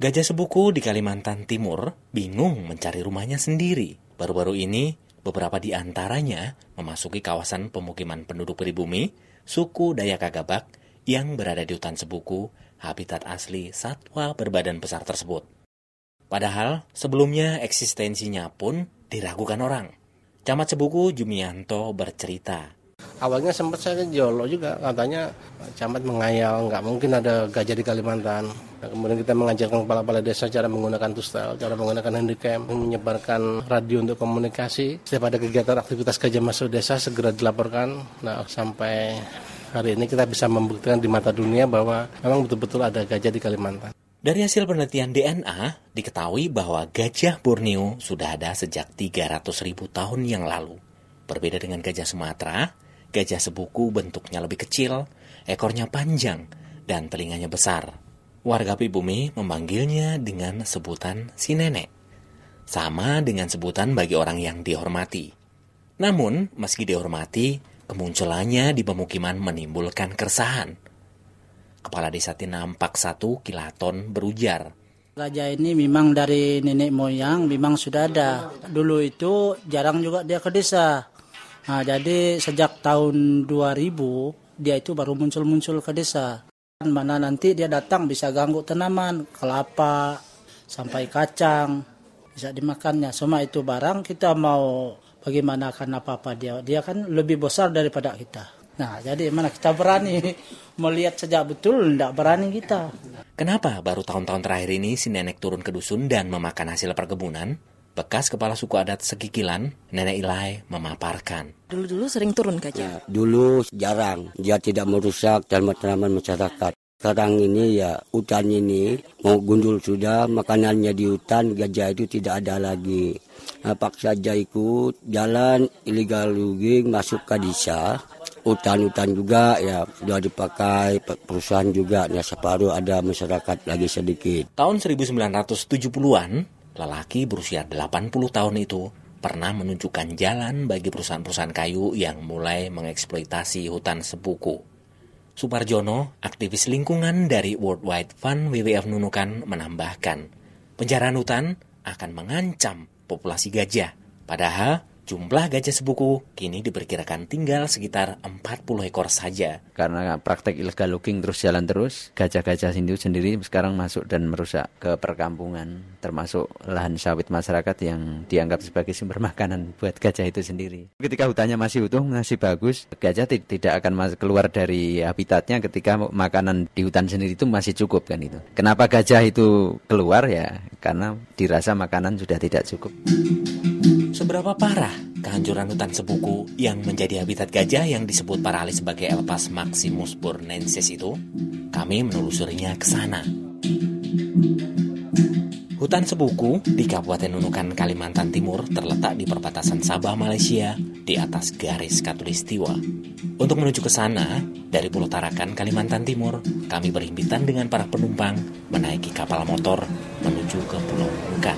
Gajah sebuku di Kalimantan Timur bingung mencari rumahnya sendiri. Baru-baru ini, beberapa di antaranya memasuki kawasan pemukiman penduduk pribumi, suku Dayak Agabak, yang berada di hutan sebuku, habitat asli satwa berbadan besar tersebut. Padahal, sebelumnya eksistensinya pun diragukan orang. Camat Sebuku Jumianto bercerita awalnya sempat saya ke Jolo juga katanya camat mengayal nggak mungkin ada gajah di Kalimantan nah, kemudian kita mengajarkan kepala-kepala desa cara menggunakan tustel cara menggunakan handycam menyebarkan radio untuk komunikasi setiap ada kegiatan aktivitas gajah masuk desa segera dilaporkan nah sampai hari ini kita bisa membuktikan di mata dunia bahwa memang betul-betul ada gajah di Kalimantan dari hasil penelitian DNA, diketahui bahwa gajah Borneo sudah ada sejak 300 ribu tahun yang lalu. Berbeda dengan gajah Sumatera, Gajah sebuku bentuknya lebih kecil, ekornya panjang, dan telinganya besar. Warga pribumi memanggilnya dengan sebutan si nenek. Sama dengan sebutan bagi orang yang dihormati. Namun, meski dihormati, kemunculannya di pemukiman menimbulkan keresahan. Kepala Desa Tinampak satu Kilaton berujar, Gajah ini memang dari nenek moyang, memang sudah ada. Dulu itu jarang juga dia ke desa Nah, jadi sejak tahun 2000 dia itu baru muncul-muncul ke desa. Mana nanti dia datang bisa ganggu tanaman, kelapa, sampai kacang, bisa dimakannya. Semua itu barang kita mau bagaimana karena apa-apa dia. Dia kan lebih besar daripada kita. Nah, jadi mana kita berani melihat sejak betul, tidak berani kita. Kenapa baru tahun-tahun terakhir ini si nenek turun ke dusun dan memakan hasil perkebunan? Bekas kepala suku adat Sekikilan, Nenek Ilai memaparkan. Dulu-dulu sering turun kaca. Ya, dulu jarang, dia tidak merusak dan tanaman masyarakat. Sekarang ini ya hutan ini mau gundul sudah makanannya di hutan gajah itu tidak ada lagi. Nah, paksa aja ikut jalan ilegal logging masuk ke desa hutan-hutan juga ya sudah dipakai perusahaan juga ya separuh ada masyarakat lagi sedikit. Tahun 1970-an Lelaki berusia 80 tahun itu pernah menunjukkan jalan bagi perusahaan-perusahaan kayu yang mulai mengeksploitasi hutan sepuku. Suparjono, aktivis lingkungan dari World Wide Fund WWF Nunukan menambahkan, penjaraan hutan akan mengancam populasi gajah. Padahal Jumlah gajah sebuku kini diperkirakan tinggal sekitar 40 ekor saja. Karena praktek illegal looking terus jalan terus, gajah-gajah itu sendiri sekarang masuk dan merusak ke perkampungan, termasuk lahan sawit masyarakat yang dianggap sebagai sumber makanan buat gajah itu sendiri. Ketika hutannya masih utuh, masih bagus, gajah tidak akan masuk keluar dari habitatnya ketika makanan di hutan sendiri itu masih cukup kan itu. Kenapa gajah itu keluar ya? Karena dirasa makanan sudah tidak cukup. Seberapa parah kehancuran hutan sepuku yang menjadi habitat gajah yang disebut para ahli sebagai Elpas Maximus Burnensis itu? Kami menelusurinya ke sana. Hutan Sepuku di Kabupaten Nunukan, Kalimantan Timur terletak di perbatasan Sabah, Malaysia di atas garis Katulistiwa. Untuk menuju ke sana, dari Pulau Tarakan, Kalimantan Timur, kami berhimpitan dengan para penumpang menaiki kapal motor menuju ke Pulau Nunukan.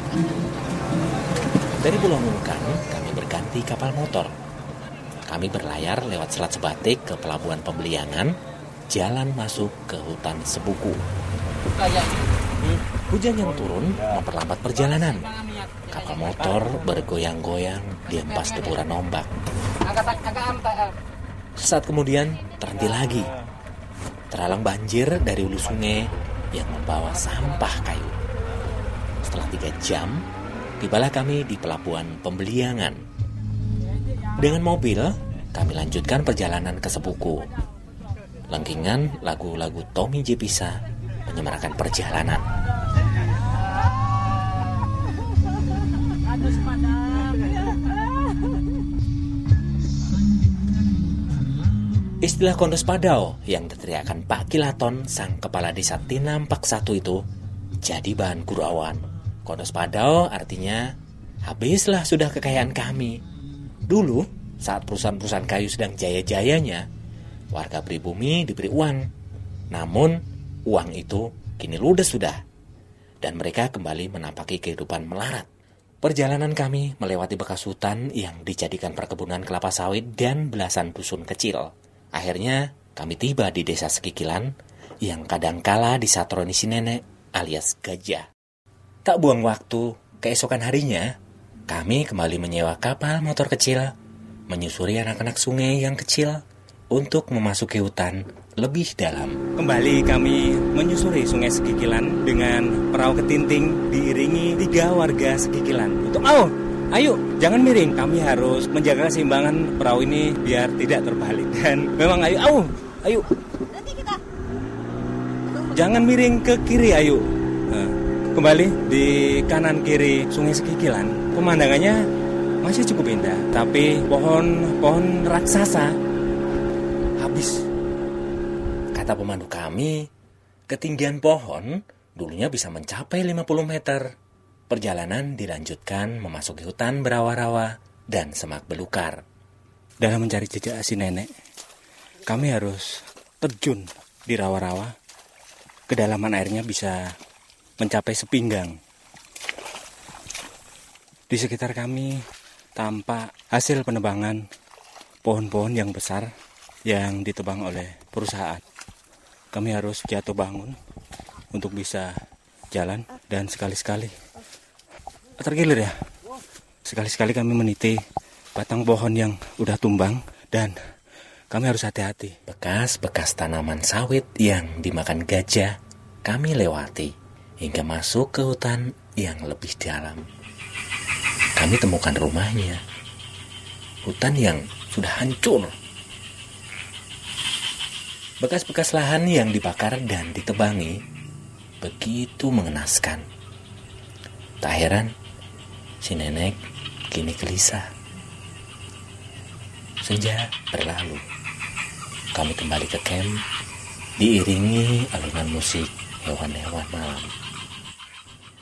Dari Pulau Nunukan, kami berganti kapal motor. Kami berlayar lewat Selat Sebatik ke Pelabuhan Pembeliangan, jalan masuk ke hutan Sebuku. Hujan yang turun memperlambat perjalanan. Kapal motor bergoyang-goyang di empas deburan ombak. Sesaat kemudian terhenti lagi. Teralang banjir dari ulu sungai yang membawa sampah kayu. Setelah tiga jam, Tibalah kami di pelabuhan Pembeliangan. Dengan mobil, kami lanjutkan perjalanan ke Sepuku. Lengkingan lagu-lagu Tommy J. Pisa menyemarakan perjalanan. Istilah kondos padau yang diteriakkan Pak Kilaton, sang kepala desa Tinampak satu itu, jadi bahan gurauan. Konos Padao artinya habislah sudah kekayaan kami. Dulu saat perusahaan-perusahaan kayu sedang jaya-jayanya, warga pribumi diberi uang. Namun uang itu kini ludes sudah dan mereka kembali menampaki kehidupan melarat. Perjalanan kami melewati bekas hutan yang dijadikan perkebunan kelapa sawit dan belasan dusun kecil. Akhirnya kami tiba di desa Sekikilan yang kadangkala disatroni si nenek alias gajah. Tak buang waktu, keesokan harinya, kami kembali menyewa kapal motor kecil, menyusuri anak-anak sungai yang kecil untuk memasuki hutan lebih dalam. Kembali kami menyusuri sungai Sekikilan dengan perahu ketinting diiringi tiga warga Sekikilan. Untuk oh, ayo jangan miring. Kami harus menjaga keseimbangan perahu ini biar tidak terbalik. Dan memang ayo, oh, ayo. Jangan miring ke kiri, ayo. Nah. Kembali di kanan kiri Sungai Sekikilan, pemandangannya masih cukup indah, tapi pohon-pohon raksasa habis. Kata pemandu kami, ketinggian pohon dulunya bisa mencapai 50 meter. Perjalanan dilanjutkan memasuki hutan berawa-rawa dan semak belukar. Dalam mencari jejak si nenek, kami harus terjun di rawa-rawa. Kedalaman airnya bisa mencapai sepinggang. Di sekitar kami tampak hasil penebangan pohon-pohon yang besar yang ditebang oleh perusahaan. Kami harus jatuh bangun untuk bisa jalan dan sekali-sekali tergilir ya. Sekali-sekali kami meniti batang pohon yang udah tumbang dan kami harus hati-hati. Bekas-bekas tanaman sawit yang dimakan gajah kami lewati hingga masuk ke hutan yang lebih dalam. Kami temukan rumahnya, hutan yang sudah hancur. Bekas-bekas lahan yang dibakar dan ditebangi begitu mengenaskan. Tak heran, si nenek kini gelisah. Senja berlalu. Kami kembali ke camp, diiringi alunan musik hewan-hewan malam.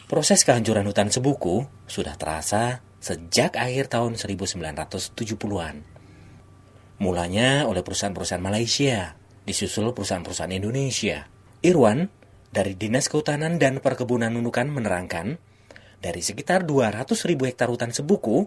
Proses kehancuran hutan Sebuku sudah terasa sejak akhir tahun 1970-an. Mulanya oleh perusahaan-perusahaan Malaysia, disusul perusahaan-perusahaan Indonesia. Irwan dari Dinas Kehutanan dan Perkebunan Nunukan menerangkan, dari sekitar 200 ribu hektar hutan sebuku,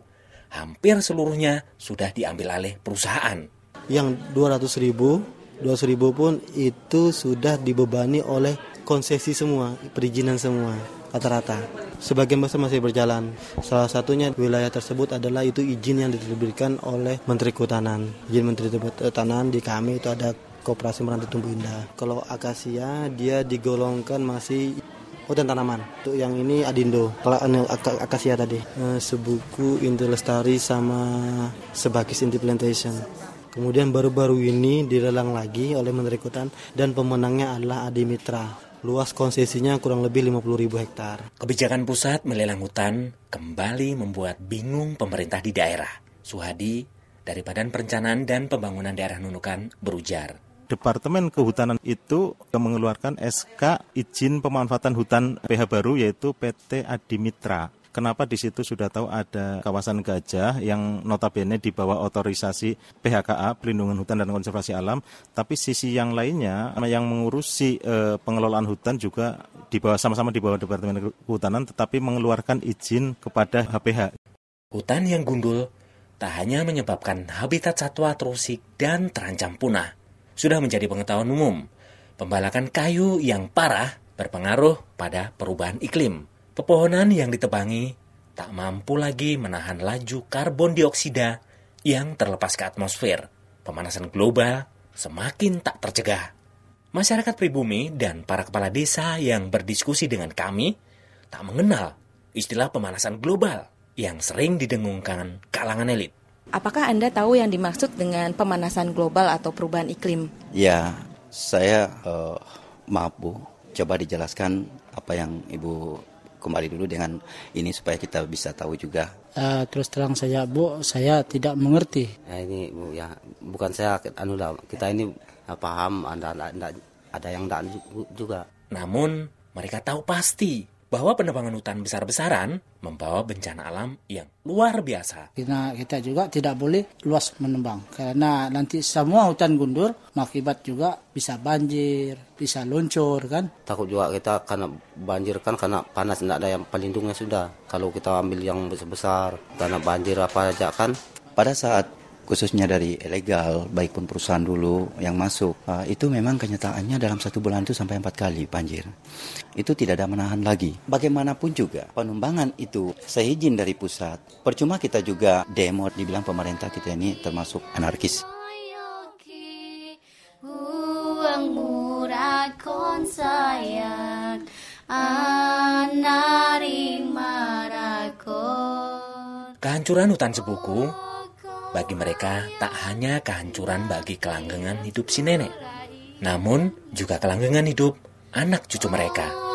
hampir seluruhnya sudah diambil alih perusahaan. Yang 200 ribu, 200 ribu pun itu sudah dibebani oleh konsesi semua, perizinan semua rata-rata. Sebagian besar masih berjalan. Salah satunya wilayah tersebut adalah itu izin yang diterbitkan oleh Menteri Kehutanan. Izin Menteri Kehutanan di kami itu ada Koperasi Meranti Tumbuh Indah. Kalau akasia dia digolongkan masih hutan tanaman. Untuk yang ini adindo, anu ak akasia tadi. Eh, Sebuku lestari sama Sebagis Inti Plantation. Kemudian baru-baru ini dilelang lagi oleh Menteri Kutan dan pemenangnya adalah Adi Mitra luas konsesinya kurang lebih ribu hektar. Kebijakan pusat melelang hutan kembali membuat bingung pemerintah di daerah. Suhadi dari Badan Perencanaan dan Pembangunan Daerah Nunukan berujar. Departemen Kehutanan itu mengeluarkan SK izin pemanfaatan hutan PH baru yaitu PT Adimitra Kenapa di situ sudah tahu ada kawasan gajah yang notabene di bawah otorisasi PHKA, Pelindungan Hutan dan Konservasi Alam, tapi sisi yang lainnya yang mengurusi eh, pengelolaan hutan juga di bawah sama-sama di bawah Departemen Kehutanan tetapi mengeluarkan izin kepada HPH. Hutan yang gundul tak hanya menyebabkan habitat satwa terusik dan terancam punah. Sudah menjadi pengetahuan umum, pembalakan kayu yang parah berpengaruh pada perubahan iklim Pepohonan yang ditebangi tak mampu lagi menahan laju karbon dioksida yang terlepas ke atmosfer. Pemanasan global semakin tak tercegah. Masyarakat pribumi dan para kepala desa yang berdiskusi dengan kami tak mengenal istilah pemanasan global yang sering didengungkan kalangan elit. Apakah Anda tahu yang dimaksud dengan pemanasan global atau perubahan iklim? Ya, saya uh, eh, maaf Bu, coba dijelaskan apa yang Ibu kembali dulu dengan ini supaya kita bisa tahu juga. Uh, terus terang saja Bu, saya tidak mengerti. Ya, ini Bu ya, bukan saya anu lah, kita ini ya, paham ada, ada ada yang tidak juga. Namun mereka tahu pasti bahwa penebangan hutan besar-besaran membawa bencana alam yang luar biasa. Kita, kita juga tidak boleh luas menembang, karena nanti semua hutan gundur akibat juga bisa banjir, bisa luncur kan. Takut juga kita karena banjir kan karena panas tidak ada yang pelindungnya sudah. Kalau kita ambil yang besar-besar karena banjir apa aja kan. Pada saat khususnya dari ilegal baik pun perusahaan dulu yang masuk eh, itu memang kenyataannya dalam satu bulan itu sampai empat kali banjir itu tidak ada menahan lagi bagaimanapun juga penumbangan itu seizin dari pusat percuma kita juga demo dibilang pemerintah kita ini termasuk anarkis Kehancuran hutan sepuku bagi mereka, tak hanya kehancuran bagi kelanggengan hidup si nenek, namun juga kelanggengan hidup anak cucu mereka.